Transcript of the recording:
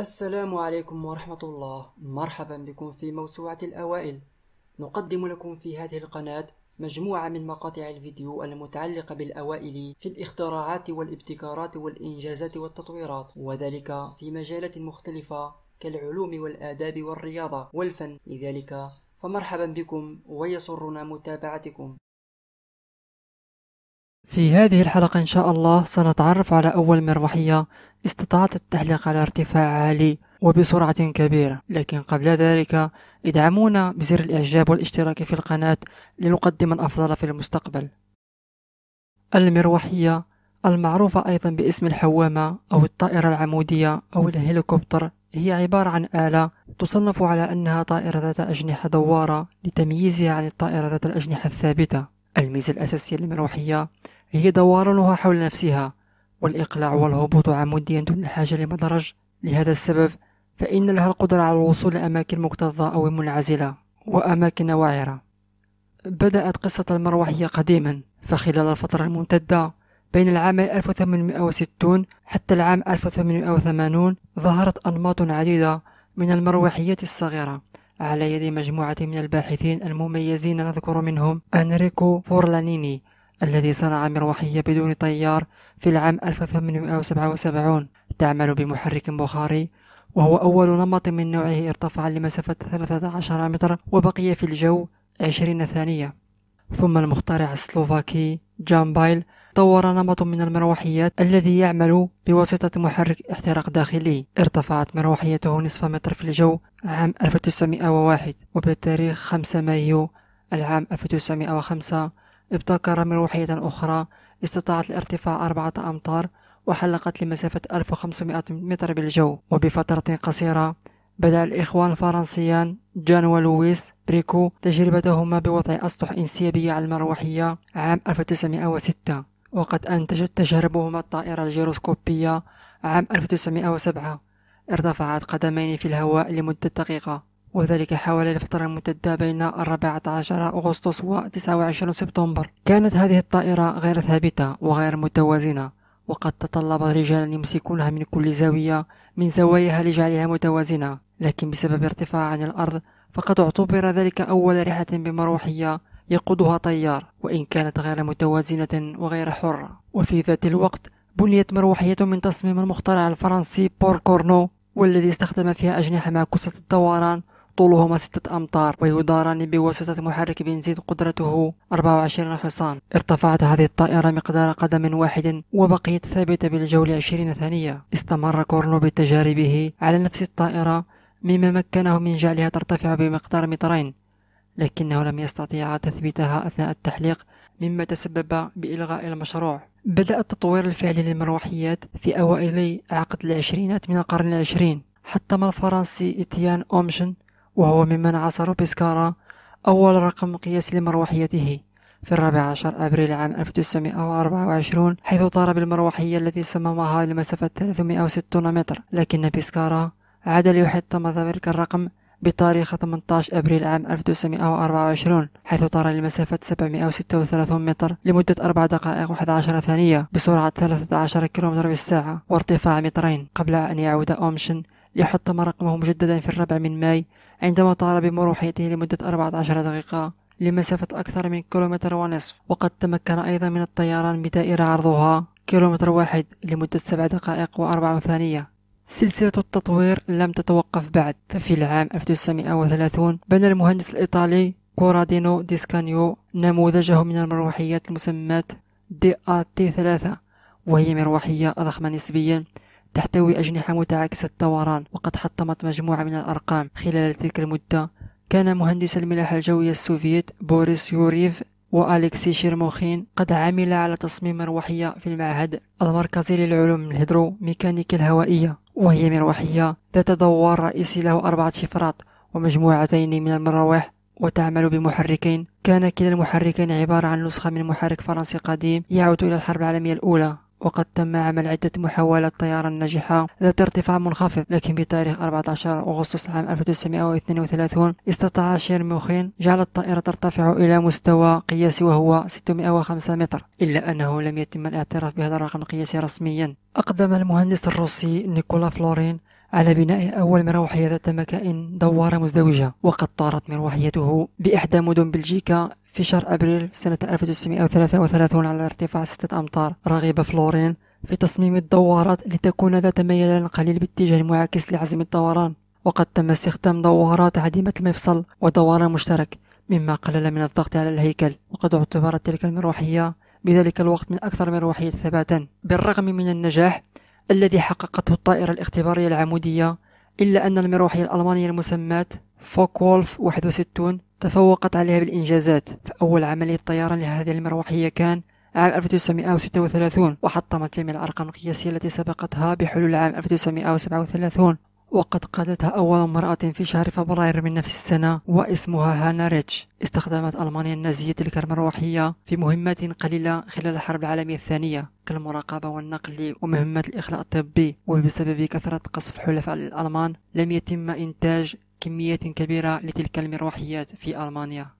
السلام عليكم ورحمة الله مرحبا بكم في موسوعة الأوائل نقدم لكم في هذه القناة مجموعة من مقاطع الفيديو المتعلقة بالأوائل في الاختراعات والابتكارات والإنجازات والتطويرات وذلك في مجالات مختلفة كالعلوم والآداب والرياضة والفن لذلك فمرحبا بكم ويسرنا متابعتكم في هذه الحلقة إن شاء الله سنتعرف على أول مروحية استطاعت التحليق على ارتفاع عالي وبسرعة كبيرة لكن قبل ذلك ادعمونا بزر الإعجاب والاشتراك في القناة لنقدم الأفضل في المستقبل المروحية المعروفة أيضا باسم الحوامة أو الطائرة العمودية أو الهليكوبتر هي عبارة عن آلة تصنف على أنها طائرة ذات أجنحة دوارة لتمييزها عن الطائرة ذات الأجنحة الثابتة الميزة الأساسية للمروحية هي دورانها حول نفسها والإقلاع والهبوط عموديا دون الحاجة لمدرج لهذا السبب فإن لها القدرة على الوصول لأماكن مكتظة أو منعزلة وأماكن وعرة بدأت قصة المروحية قديما فخلال الفترة الممتدة بين العام 1860 حتى العام 1880 ظهرت أنماط عديدة من المروحيات الصغيرة على يد مجموعة من الباحثين المميزين نذكر منهم أنريكو فورلانيني الذي صنع مروحية بدون طيار في العام 1877 تعمل بمحرك بخاري وهو أول نمط من نوعه ارتفع لمسافة 13 متر وبقي في الجو 20 ثانية ثم المخترع السلوفاكي جان بايل طور نمط من المروحيات الذي يعمل بواسطة محرك احتراق داخلي ارتفعت مروحيته نصف متر في الجو عام 1901 وبالتاريخ 5 مايو العام 1905 ابتكر مروحية أخرى استطاعت الارتفاع أربعة أمتار وحلقت لمسافة 1500 متر بالجو وبفترة قصيرة بدأ الإخوان الفرنسيان جان ولويس بريكو تجربتهما بوضع أسطح إنسيابية على المروحية عام 1906 وقد أنتجت تجاربهما الطائرة الجيروسكوبية عام 1907 ارتفعت قدمين في الهواء لمدة دقيقة وذلك حوالي الفترة الممتدة بين 14 أغسطس و 29 سبتمبر كانت هذه الطائرة غير ثابتة وغير متوازنة وقد تطلب رجالا يمسكونها من كل زاوية من زواياها لجعلها متوازنة لكن بسبب ارتفاعها عن الأرض فقد اعتبر ذلك أول رحلة بمروحية يقودها طيار وإن كانت غير متوازنة وغير حرة وفي ذات الوقت بنيت مروحية من تصميم المخترع الفرنسي بور كورنو والذي استخدم فيها أجنحة معكوسة الدوران طولهما ستة أمتار ويداران بواسطة محرك بنزين قدرته 24 حصان ارتفعت هذه الطائرة مقدار قدم واحد وبقيت ثابتة بالجول 20 ثانية استمر كورنو بتجاربه على نفس الطائرة مما مكنه من جعلها ترتفع بمقدار مترين لكنه لم يستطيع تثبيتها أثناء التحليق مما تسبب بإلغاء المشروع بدأ التطوير الفعلي للمروحيات في أوائل عقد العشرينات من القرن العشرين حطم الفرنسي إتيان أومشن وهو ممن عاصر بيسكارا أول رقم قياسي لمروحيته في الرابع عشر أبريل عام 1924 حيث طار بالمروحية التي صممها لمسافة 360 متر لكن بيسكارا عاد ليحطم ذلك الرقم بتاريخ 18 أبريل عام 1924 حيث طار لمسافة 736 متر لمدة 4 دقائق و11 ثانية بسرعة 13 كم بالساعة وارتفاع مترين قبل أن يعود أومشن ليحطم رقمه مجددا في الرابع من ماي عندما طار بمروحيته لمدة 14 دقيقة لمسافة أكثر من كيلومتر ونصف وقد تمكن أيضا من الطيران بدائرة عرضها كيلومتر واحد لمدة سبع دقائق وأربع ثانية سلسلة التطوير لم تتوقف بعد ففي العام 1930 بنى المهندس الإيطالي كورادينو ديسكانيو نموذجه من المروحيات المسمات دي آتي تي وهي مروحية أضخم نسبيا تحتوي أجنحة متعاكسة الدوران وقد حطمت مجموعة من الأرقام خلال تلك المدة كان مهندس الملاحة الجوية السوفيت بوريس يوريف وأليكسي شيرموخين قد عمل على تصميم مروحية في المعهد المركزي للعلوم الهيدروميكانيكا الهوائية وهي مروحية ذات دوار رئيسي له أربعة شفرات ومجموعتين من المراوح وتعمل بمحركين كان كلا المحركين عبارة عن نسخة من محرك فرنسي قديم يعود إلى الحرب العالمية الأولى وقد تم عمل عدة محاولات طيران ناجحة ذات ارتفاع منخفض لكن بتاريخ 14 أغسطس عام 1932 استطاع شيرموخين جعل الطائرة ترتفع إلى مستوى قياسي وهو 605 متر إلا أنه لم يتم الاعتراف بهذا الرقم القياسي رسميا أقدم المهندس الروسي نيكولا فلورين على بناء أول مروحية ذات مكائن دوارة مزدوجة وقد طارت مروحيته بإحدى مدن بلجيكا في شهر أبريل سنة 1933 على ارتفاع ستة أمتار رغب فلورين في تصميم الدوارات لتكون ذات ميل قليل باتجاه المعاكس لعزم الدوران وقد تم استخدام دوارات عديمة المفصل ودوران مشترك مما قلل من الضغط على الهيكل وقد اعتبرت تلك المروحية بذلك الوقت من أكثر مروحية ثباتا بالرغم من النجاح الذي حققته الطائرة الاختبارية العمودية إلا أن المروحية الألمانية المسمات فوك وولف 61 تفوقت عليها بالإنجازات فأول عملية طيران لهذه المروحية كان عام 1936 وحطمت جميع الأرقام القياسية التي سبقتها بحلول عام 1937 وقد قادتها أول امرأة في شهر فبراير من نفس السنة واسمها هانا ريتش استخدمت ألمانيا النازية تلك المروحية في مهمات قليلة خلال الحرب العالمية الثانية كالمراقبة والنقل ومهمات الإخلاء الطبي وبسبب كثرة قصف حلفاء الألمان لم يتم إنتاج كمية كبيرة لتلك المروحيات في ألمانيا